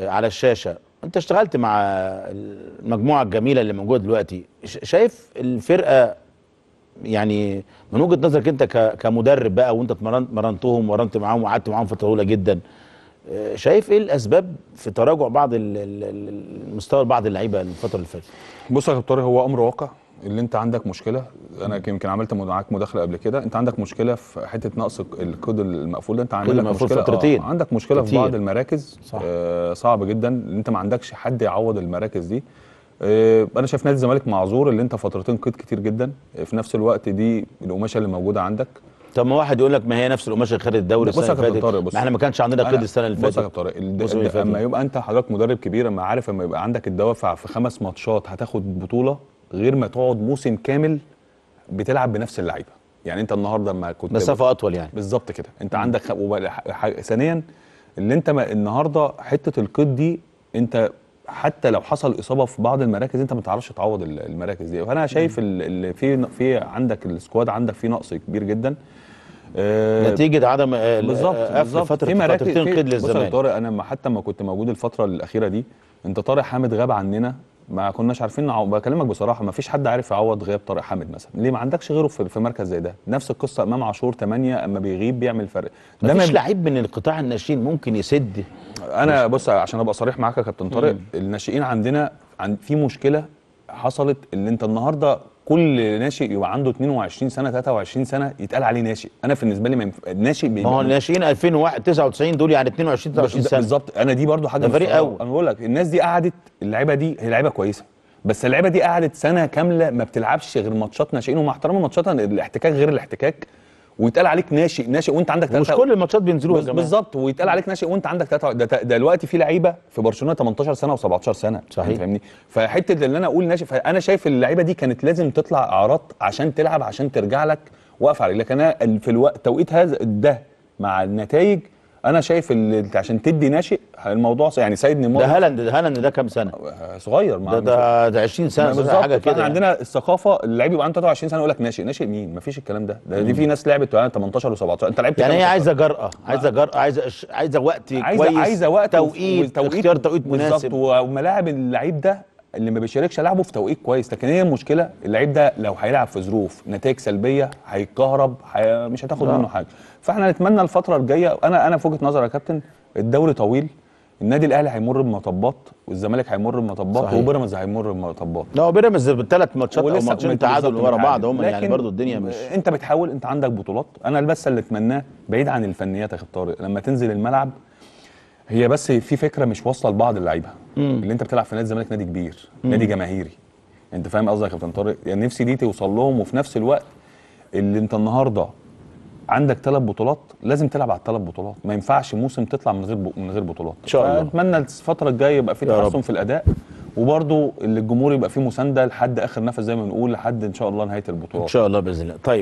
على الشاشه انت اشتغلت مع المجموعه الجميله اللي موجوده دلوقتي شايف الفرقه يعني من وجهه نظرك انت كمدرب بقى وانت مرنتهم ومرنت معاهم وقعدت معاهم فتره طويله جدا آه، شايف ايه الاسباب في تراجع بعض المستوى لبعض اللعيبه الفتره اللي فاتت؟ بص يا كابتن هو امر واقع اللي انت عندك مشكله انا يمكن عملت معاك مداخله قبل كده انت عندك مشكله في حته نقص الكود المقفول ده انت عندك مشكله فترتين. آه عندك مشكله كتير. في بعض المراكز صح. آه صعب جدا انت ما عندكش حد يعوض المراكز دي آه انا شايف نادي الزمالك معذور اللي انت فترتين قيد كتير جدا آه، في نفس الوقت دي القماشه اللي موجوده عندك طب ما واحد يقول لك ما هي نفس القماشه اللي خدت الدوري السنه اللي فاتت بص احنا ما كانش عندنا قيد السنه اللي فاتت بص يا طارق لما يبقى انت حضرتك مدرب كبير اما عارف اما يبقى عندك الدوافع في خمس ماتشات هتاخد بطوله غير ما تقعد موسم كامل بتلعب بنفس اللعيبه يعني انت النهارده ما كنت مسافه اطول يعني بالظبط كده انت عندك ثانيا اللي انت ما النهارده حته القيد دي انت حتى لو حصل اصابه في بعض المراكز انت ما تعرفش تعوض المراكز دي فانا شايف اللي في في عندك السكواد عندك في نقص كبير جدا آه نتيجه عدم بالظبط بالظبط فتره في مراكز فترتين قيد للزمالك طارق انا حتى ما كنت موجود الفتره الاخيره دي انت طارق حامد غاب عننا ما كناش عارفين نعو... بكلمك بصراحه ما فيش حد عارف يعوض غياب طارق حامد مثلا ليه ما عندكش غيره في, في مركز زي ده نفس القصه امام عاشور 8 اما بيغيب بيعمل فرق ده مفيش ب... لعيب من القطاع الناشئين ممكن يسد انا بص عشان ابقى صريح معاك يا كابتن طارق الناشئين عندنا عن... في مشكله حصلت اللي انت النهارده كل ناشئ يبقى عنده 22 سنه 23 سنه يتقال عليه ناشئ انا بالنسبه لي منف... ناشئ ما هو الناشئين 2001 99 دول يعني 22 23 سنه بالظبط انا دي برضو حاجه فريق اول انا بقول لك الناس دي قعدت اللعيبه دي هي لعيبه كويسه بس اللعيبه دي قعدت سنه كامله ما بتلعبش غير ماتشات ناشئين ومع احترامي ماتشاتها الاحتكاك غير الاحتكاك ويتقال عليك ناشئ ناشئ وانت عندك مش كل الماتشات بينزلوها يا جماعه بالظبط ويتقال عليك ناشئ وانت عندك ده دلوقتي في لعيبه في برشلونه 18 سنه و17 سنه صحيح فاهمني فحته اللي انا اقول ناشئ فانا شايف اللعيبه دي كانت لازم تطلع اعراض عشان تلعب عشان ترجع لك واقف على رجلك انا في الوقت توقيت هذا ده مع النتائج انا شايف اللي انت عشان تدي ناشئ الموضوع يعني سيد نيمار ده هالاند ده هالاند ده كام سنه؟ آه، صغير ده ده, ده 20 سنه بالظبط حاجه كده احنا يعني. عندنا يعني. الثقافه اللعيب يبقى عنده 23 سنه يقول لك ناشئ ناشئ مين؟ مفيش الكلام ده, ده دي في ناس لعبت 18 و17 انت لعبت يعني هي عايزه جرأه عايزه جرأه عايزه عايزه وقت كويس عايزه وقت توقيت, توقيت توقيت مناسب وملاعب اللعيب ده اللي ما بيشاركش لعبه في توقيت كويس لكن هي المشكله اللعيب ده لو هيلعب في ظروف نتائج سلبيه هيتكهرب حي... مش هتاخد آه. منه حاجه فاحنا نتمنى الفتره الجايه انا انا في وجهه نظري يا كابتن الدوري طويل النادي الاهلي هيمر بمطبات والزمالك هيمر بمطبات وبيراميدز هيمر بمطبات لا هو بيراميدز بالثلاث ماتشات او ماتشين تعادل ورا بعض هم يعني برضه الدنيا مش انت بتحاول انت عندك بطولات انا بس اللي اتمناه بعيد عن الفنيات يا طارق لما تنزل الملعب هي بس في فكره مش واصله لبعض اللعيبه اللي انت بتلعب في نادي الزمالك نادي كبير مم. نادي جماهيري انت فاهم قصدي يا كابتن طارق يعني نفسي دي توصل لهم وفي نفس الوقت اللي انت النهارده عندك ثلاث بطولات لازم تلعب على الثلاث بطولات ما ينفعش موسم تطلع من غير من غير بطولات ان شاء الله اتمنى الفتره الجايه يبقى في تحسن في الاداء وبرده اللي الجمهور يبقى فيه مسانده لحد اخر نفس زي ما بنقول لحد ان شاء الله نهايه البطولات ان شاء الله باذن الله طيب